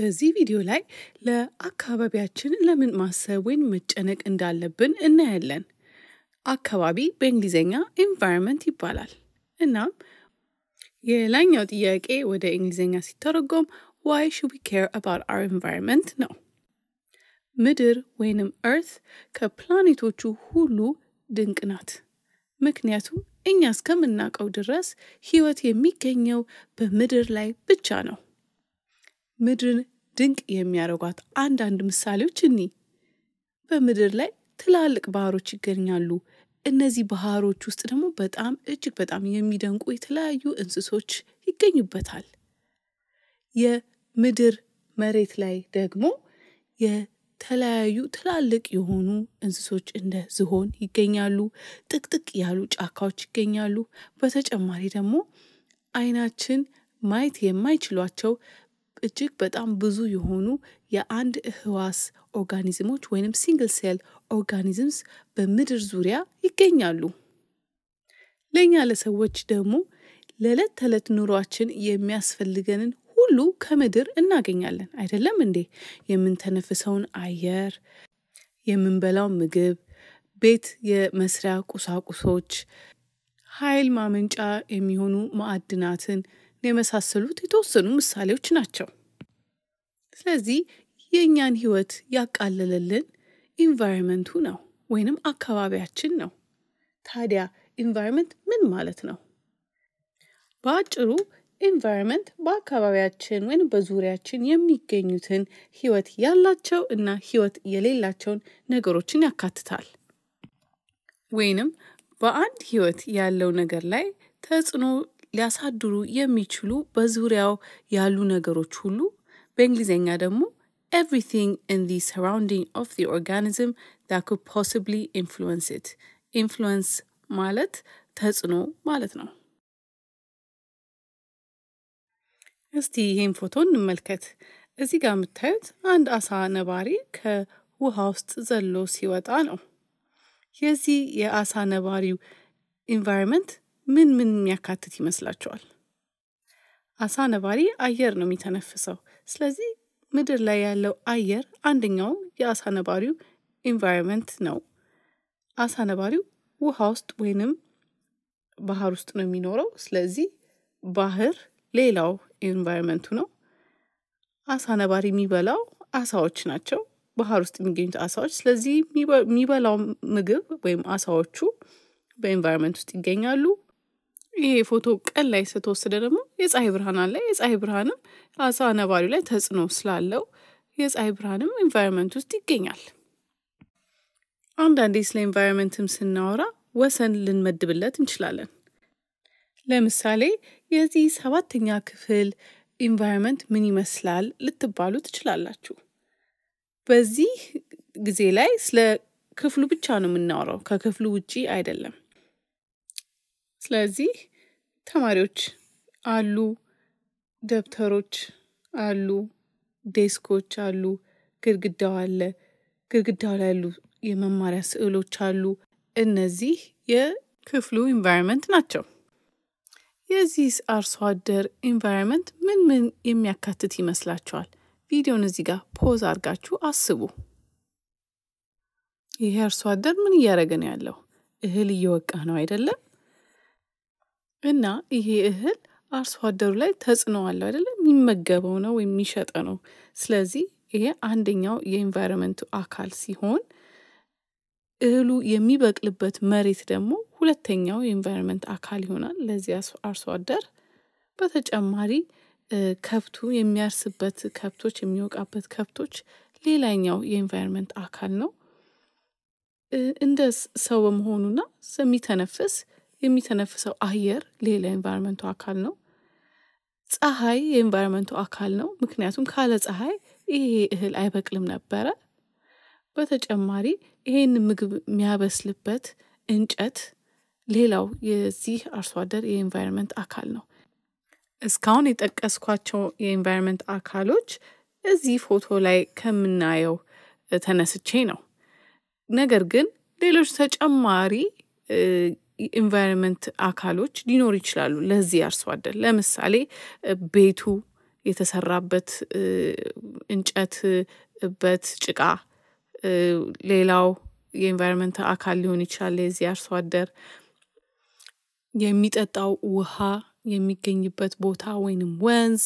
በዚህ ቪዲዮ ላይ ለአካባቢያችን ለምን ማሰብ ወይም መጨነቅ እንዳለብን እናያለን። አካባቢ በእንግሊዝኛ ኤንቫይሮንመንት ይባላል። እናም የላይኛው ጥያቄ ወደ እንግሊዝኛ ሲተረጎም ዋይ ሹድ ዊ ኬር አባውት አር ኤንቫይሮንመንት ነው። ምድር ወይንም እርት ከፕላኔቶቹ ሁሉ ድንቅ ናት። ምክንያቱም እኛ እስከምናውቀው ድረስ ህይወት የሚገኘው በምድር ላይ ብቻ ነው። ምድርን ድንቅ የሚያደርጓት አንዳንድ ምሳሌዎች እኒ በምድር ላይ ትላልቅ ባህሮች ይገኛሉ። እነዚህ ባህሮች ውስጥ ደግሞ በጣም እጅግ በጣም የሚደንቁ የተለያዩ እንስሶች ይገኙበታል። የምድር መሬት ላይ ደግሞ የተለያዩ ትላልቅ የሆኑ እንስሶች እንደ ዝሆን ይገኛሉ። ጥቅጥቅ ያሉ ጫካዎች ይገኛሉ። በተጨማሪ ደግሞ አይናችን ማየት የማይችሏቸው እጅግ በጣም ብዙ የሆኑ የአንድ ህዋስ ኦርጋኒዝሞች ወይንም ሲንግል ሴል ኦርጋኒዝምስ በምድር ዙሪያ ይገኛሉ። ለእኛ ለሰዎች ደግሞ ለዕለት ተዕለት ኑሯችን የሚያስፈልገንን ሁሉ ከምድር እናገኛለን። አይደለም እንዴ? የምንተነፍሰውን አየር፣ የምንበላው ምግብ፣ ቤት የመስሪያ ቁሳቁሶች፣ ኃይል ማመንጫ የሚሆኑ ማዕድናትን የመሳሰሉት የተወሰኑ ምሳሌዎች ናቸው። ስለዚህ የእኛን ህይወት ያቃለለልን ኢንቫይሮንመንቱ ነው ወይንም አካባቢያችን ነው። ታዲያ ኢንቫይሮንመንት ምን ማለት ነው? በአጭሩ ኢንቫይሮንመንት በአካባቢያችን ወይም በዙሪያችን የሚገኙትን ህይወት ያላቸው እና ህይወት የሌላቸውን ነገሮችን ያካትታል። ወይንም በአንድ ህይወት ያለው ነገር ላይ ተጽዕኖ ሊያሳድሩ የሚችሉ በዙሪያው ያሉ ነገሮች ሁሉ በእንግሊዝኛ ደግሞ ኤቭሪቲንግ ኢን ዲ ሰራውንዲንግ ኦፍ ዲ ኦርጋኒዝም ዛት ኩድ ፖሲብሊ ኢንፍሉዌንስ ኢት። ኢንፍሉዌንስ ማለት ተጽዕኖ ማለት ነው። እስቲ ይህን ፎቶ እንመልከት። እዚህ ጋር የምታዩት አንድ አሳ ነባሪ ከውሃ ውስጥ ዘሎ ሲወጣ ነው። የዚህ የአሳ ነባሪው ኢንቫይሮንመንት ምን ምን የሚያካትት ይመስላችኋል? አሳ ነባሪ አየር ነው የሚተነፍሰው። ስለዚህ ምድር ላይ ያለው አየር አንደኛው የአሳ ነባሪው ኢንቫይሮንመንት ነው። አሳ ነባሪው ውሃ ውስጥ ወይንም ባህር ውስጥ ነው የሚኖረው። ስለዚህ ባህር ሌላው ኢንቫይሮንመንቱ ነው። አሳ ነባሪ የሚበላው አሳዎች ናቸው፣ ባህር ውስጥ የሚገኙት አሳዎች። ስለዚህ የሚበላው ምግብ ወይም አሳዎቹ በኢንቫይሮንመንት ውስጥ ይገኛሉ። ይሄ ፎቶ ቀን ላይ ስትወስደ ደግሞ የፀሐይ ብርሃን አለ። የፀሐይ ብርሃንም አሳ ነባሪው ላይ ተጽዕኖ ስላለው የፀሐይ ብርሃንም ኤንቫይሮንመንት ውስጥ ይገኛል። አንዳንዴ ስለ ኤንቫይሮንመንትም ስናወራ ወሰን ልንመድብለት እንችላለን። ለምሳሌ የዚህ ሰባተኛ ክፍል ኢንቫይሮንመንት ምን ይመስላል ልትባሉ ትችላላችሁ። በዚህ ጊዜ ላይ ስለ ክፍሉ ብቻ ነው የምናወራው፣ ከክፍሉ ውጪ አይደለም። ስለዚህ ተማሪዎች አሉ፣ ደብተሮች አሉ፣ ዴስኮች አሉ፣ ግድግዳው አለ፣ ግድግዳው ላይ ያሉ የመማሪያ ስዕሎች አሉ። እነዚህ የክፍሉ ኢንቫይሮንመንት ናቸው። የዚህ አርሶ አደር ኢንቫይሮንመንት ምን ምን የሚያካትት ይመስላችኋል? ቪዲዮን እዚህ ጋር ፖዝ አድርጋችሁ አስቡ። ይሄ አርሶ አደር ምን እያደረገ ነው ያለው? እህል እየወቃ ነው አይደለም? እና ይሄ እህል አርሶ አደሩ ላይ ተጽዕኖ አለው አይደለም? የሚመገበው ነው ወይም የሚሸጠ ነው። ስለዚህ ይሄ አንደኛው የኢንቫይሮንመንቱ አካል ሲሆን እህሉ የሚበቅልበት መሬት ደግሞ ሁለተኛው የኢንቫይሮንመንት አካል ይሆናል። ለዚህ አርሶ አደር በተጨማሪ ከብቱ የሚያርስበት ከብቶች የሚወቃበት ከብቶች ሌላኛው የኢንቫይሮንመንት አካል ነው። እንደ ሰው በመሆኑና የሚተነፍስ የሚተነፍሰው አየር ሌላ ኤንቫይሮንመንቱ አካል ነው። ፀሐይ የኤንቫይሮንመንቱ አካል ነው። ምክንያቱም ካለ ፀሐይ ይሄ እህል አይበቅልም ነበረ። በተጨማሪ ይሄን ምግብ የሚያበስልበት እንጨት ሌላው የዚህ አርሶ አደር የኤንቫይሮንመንት አካል ነው። እስካሁን የጠቀስኳቸው የኤንቫይሮንመንት አካሎች እዚህ ፎቶ ላይ ከምናየው ተነስቼ ነው። ነገር ግን ሌሎች ተጨማሪ ኢንቫይሮንመንት አካሎች ሊኖሩ ይችላሉ። ለዚህ አርሶ አደር ለምሳሌ ቤቱ የተሰራበት እንጨት፣ በት፣ ጭቃ፣ ሌላው የኢንቫይሮንመንት አካል ሊሆን ይችላል። የዚህ አርሶ አደር የሚጠጣው ውሃ የሚገኝበት ቦታ ወይንም ወንዝ፣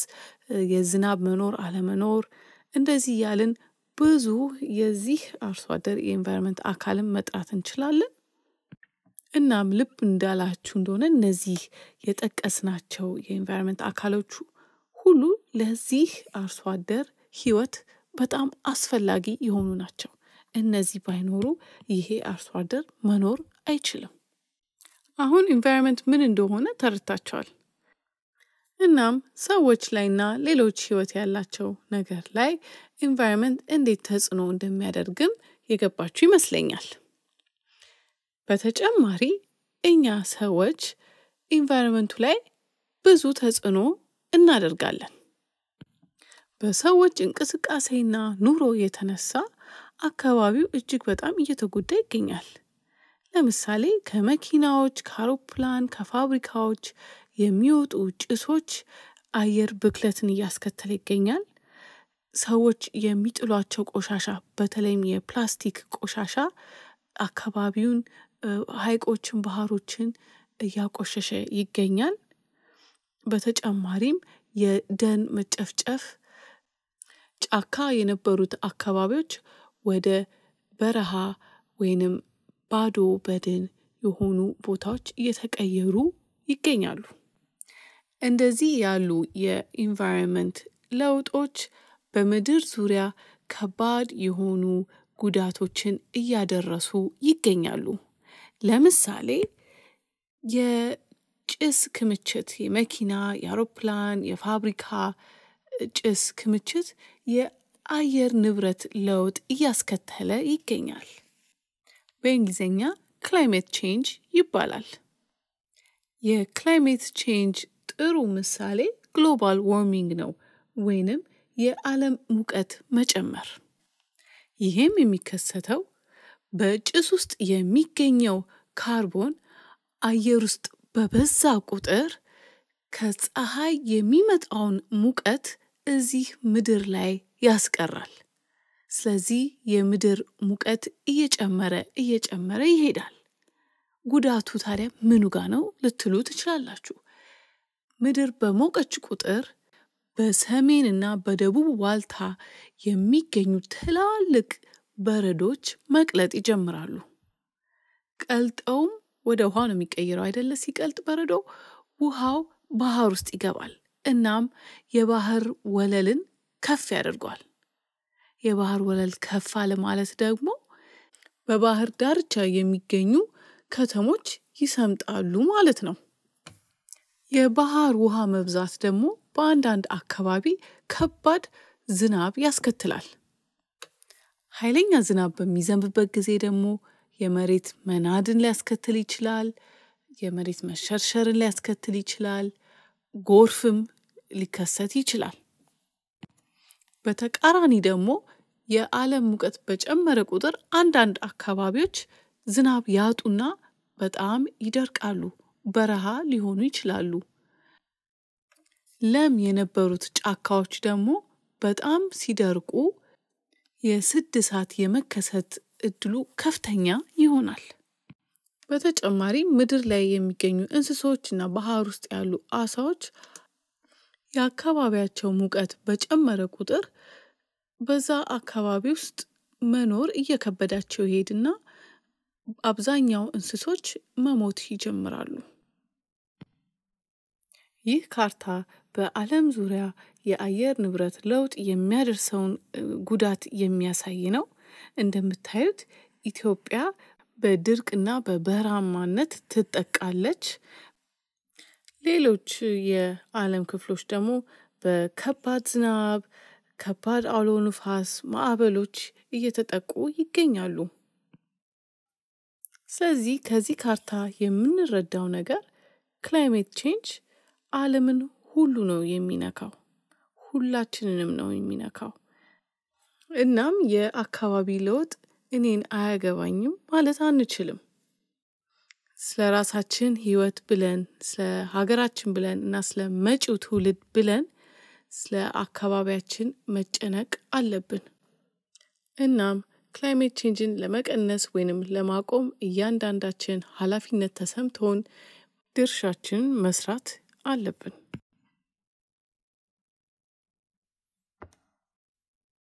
የዝናብ መኖር አለመኖር፣ እንደዚህ ያልን ብዙ የዚህ አርሶ አደር የኢንቫይሮንመንት አካልን መጥራት እንችላለን። እናም ልብ እንዳላችሁ እንደሆነ እነዚህ የጠቀስናቸው የኢንቫይሮንመንት አካሎቹ ሁሉ ለዚህ አርሶ አደር ህይወት በጣም አስፈላጊ የሆኑ ናቸው። እነዚህ ባይኖሩ ይሄ አርሶ አደር መኖር አይችልም። አሁን ኢንቫይሮንመንት ምን እንደሆነ ተረድታቸዋል። እናም ሰዎች ላይና ሌሎች ህይወት ያላቸው ነገር ላይ ኢንቫይሮንመንት እንዴት ተጽዕኖ እንደሚያደርግም የገባችሁ ይመስለኛል። በተጨማሪ እኛ ሰዎች ኢንቫይሮንመንቱ ላይ ብዙ ተጽዕኖ እናደርጋለን። በሰዎች እንቅስቃሴና ኑሮ የተነሳ አካባቢው እጅግ በጣም እየተጎዳ ይገኛል። ለምሳሌ ከመኪናዎች፣ ከአውሮፕላን፣ ከፋብሪካዎች የሚወጡ ጭሶች አየር ብክለትን እያስከተለ ይገኛል። ሰዎች የሚጥሏቸው ቆሻሻ በተለይም የፕላስቲክ ቆሻሻ አካባቢውን ሀይቆችን፣ ባህሮችን እያቆሸሸ ይገኛል። በተጨማሪም የደን መጨፍጨፍ ጫካ የነበሩት አካባቢዎች ወደ በረሃ ወይንም ባዶ በድን የሆኑ ቦታዎች እየተቀየሩ ይገኛሉ። እንደዚህ ያሉ የኢንቫይሮንመንት ለውጦች በምድር ዙሪያ ከባድ የሆኑ ጉዳቶችን እያደረሱ ይገኛሉ። ለምሳሌ የጭስ ክምችት የመኪና፣ የአውሮፕላን፣ የፋብሪካ ጭስ ክምችት የአየር ንብረት ለውጥ እያስከተለ ይገኛል። በእንግሊዝኛ ክላይሜት ቼንጅ ይባላል። የክላይሜት ቼንጅ ጥሩ ምሳሌ ግሎባል ዋርሚንግ ነው ወይንም የዓለም ሙቀት መጨመር። ይህም የሚከሰተው በጭስ ውስጥ የሚገኘው ካርቦን አየር ውስጥ በበዛ ቁጥር ከፀሐይ የሚመጣውን ሙቀት እዚህ ምድር ላይ ያስቀራል። ስለዚህ የምድር ሙቀት እየጨመረ እየጨመረ ይሄዳል። ጉዳቱ ታዲያ ምኑ ጋ ነው ልትሉ ትችላላችሁ። ምድር በሞቀች ቁጥር በሰሜንና በደቡብ ዋልታ የሚገኙ ትላልቅ በረዶች መቅለጥ ይጀምራሉ። ቀልጠውም ወደ ውሃ ነው የሚቀይረው አይደለ? ሲቀልጥ በረዶ ውሃው ባህር ውስጥ ይገባል። እናም የባህር ወለልን ከፍ ያደርገዋል። የባህር ወለል ከፍ አለ ማለት ደግሞ በባህር ዳርቻ የሚገኙ ከተሞች ይሰምጣሉ ማለት ነው። የባህር ውሃ መብዛት ደግሞ በአንዳንድ አካባቢ ከባድ ዝናብ ያስከትላል። ኃይለኛ ዝናብ በሚዘንብበት ጊዜ ደግሞ የመሬት መናድን ሊያስከትል ይችላል። የመሬት መሸርሸርን ሊያስከትል ይችላል። ጎርፍም ሊከሰት ይችላል። በተቃራኒ ደግሞ የዓለም ሙቀት በጨመረ ቁጥር አንዳንድ አካባቢዎች ዝናብ ያጡና በጣም ይደርቃሉ፣ በረሃ ሊሆኑ ይችላሉ። ለም የነበሩት ጫካዎች ደግሞ በጣም ሲደርቁ የስድሳት የመከሰት እድሉ ከፍተኛ ይሆናል። በተጨማሪ ምድር ላይ የሚገኙ እንስሶች እና ባህር ውስጥ ያሉ አሳዎች የአካባቢያቸው ሙቀት በጨመረ ቁጥር በዛ አካባቢ ውስጥ መኖር እየከበዳቸው ይሄድና አብዛኛው እንስሶች መሞት ይጀምራሉ። ይህ ካርታ በዓለም ዙሪያ የአየር ንብረት ለውጥ የሚያደርሰውን ጉዳት የሚያሳይ ነው። እንደምታዩት ኢትዮጵያ በድርቅና በበረሃማነት ትጠቃለች። ሌሎች የዓለም ክፍሎች ደግሞ በከባድ ዝናብ፣ ከባድ አውሎ ንፋስ፣ ማዕበሎች እየተጠቁ ይገኛሉ። ስለዚህ ከዚህ ካርታ የምንረዳው ነገር ክላይሜት ቼንጅ ዓለምን ሁሉ ነው የሚነካው፣ ሁላችንንም ነው የሚነካው። እናም የአካባቢ ለውጥ እኔን አያገባኝም ማለት አንችልም። ስለ ራሳችን ህይወት ብለን ስለ ሀገራችን ብለን እና ስለ መጪው ትውልድ ብለን ስለ አካባቢያችን መጨነቅ አለብን። እናም ክላይሜት ቼንጅን ለመቀነስ ወይንም ለማቆም እያንዳንዳችን ኃላፊነት ተሰምቶን ድርሻችን መስራት አለብን።